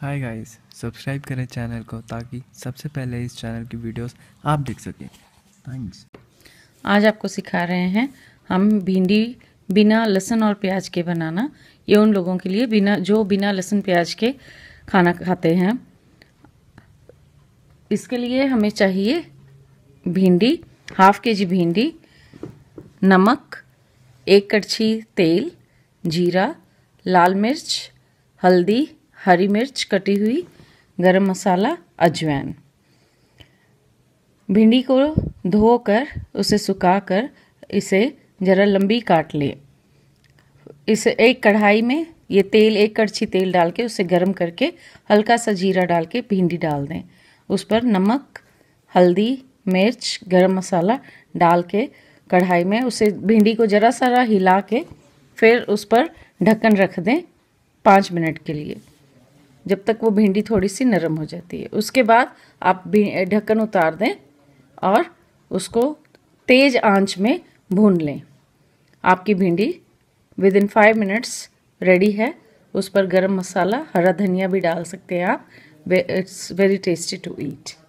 हाय guys subscribe करें channel को ताकि सबसे पहले इस चैनल की वीडियोस आप देख सकें थैंक्स आज आपको सिखा रहे हैं हम भिंडी बिना लहसुन और प्याज के बनाना ये उन लोगों के लिए बिना जो बिना लहसुन प्याज के खाना खाते हैं इसके लिए हमें चाहिए भिंडी हाफ के जी भिंडी नमक एक कड़छी तेल जीरा लाल मिर्च हल्दी हरी मिर्च कटी हुई गरम मसाला अजवाइन भिंडी को धोकर उसे सुखाकर इसे ज़रा लंबी काट लें इसे एक कढ़ाई में ये तेल एक कड़छी तेल डाल के उसे गर्म करके हल्का सा जीरा डाल के भिंडी डाल दें उस पर नमक हल्दी मिर्च गरम मसाला डाल के कढ़ाई में उसे भिंडी को ज़रा सारा हिला के फिर उस पर ढक्कन रख दें पाँच मिनट के लिए जब तक वो भिंडी थोड़ी सी नरम हो जाती है उसके बाद आप ढक्कन उतार दें और उसको तेज़ आंच में भून लें आपकी भिंडी with in five minutes ready है उस पर गरम मसाला हरा धनिया भी डाल सकते हैं आप it's very tasty to eat